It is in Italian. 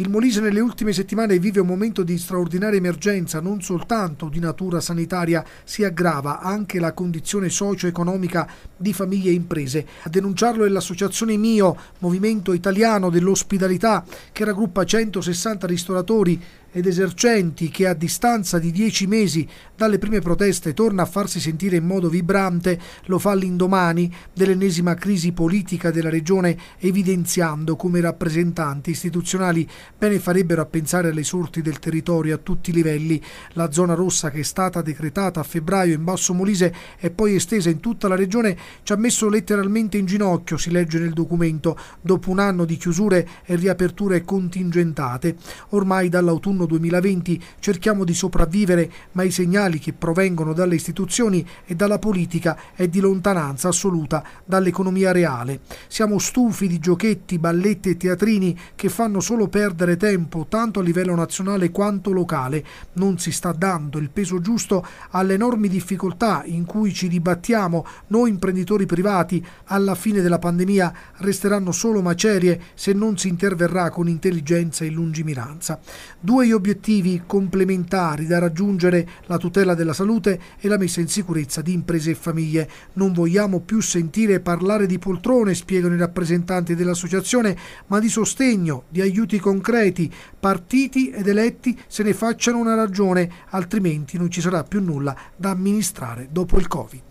Il Molise nelle ultime settimane vive un momento di straordinaria emergenza, non soltanto di natura sanitaria, si aggrava anche la condizione socio-economica di famiglie e imprese. A denunciarlo è l'associazione Mio, Movimento Italiano dell'Ospitalità, che raggruppa 160 ristoratori ed esercenti che a distanza di dieci mesi dalle prime proteste torna a farsi sentire in modo vibrante lo fa l'indomani dell'ennesima crisi politica della regione evidenziando come i rappresentanti istituzionali bene farebbero a pensare alle sorti del territorio a tutti i livelli. La zona rossa che è stata decretata a febbraio in Basso Molise e poi estesa in tutta la regione ci ha messo letteralmente in ginocchio, si legge nel documento, dopo un anno di chiusure e riaperture contingentate. Ormai dall'autunno dell'autunno 2020 cerchiamo di sopravvivere, ma i segnali che provengono dalle istituzioni e dalla politica è di lontananza assoluta dall'economia reale. Siamo stufi di giochetti, balletti e teatrini che fanno solo perdere tempo tanto a livello nazionale quanto locale. Non si sta dando il peso giusto alle enormi difficoltà in cui ci dibattiamo noi imprenditori privati. Alla fine della pandemia resteranno solo macerie se non si interverrà con intelligenza e lungimiranza. Due gli obiettivi complementari da raggiungere la tutela della salute e la messa in sicurezza di imprese e famiglie. Non vogliamo più sentire parlare di poltrone, spiegano i rappresentanti dell'associazione, ma di sostegno, di aiuti concreti. Partiti ed eletti se ne facciano una ragione, altrimenti non ci sarà più nulla da amministrare dopo il Covid.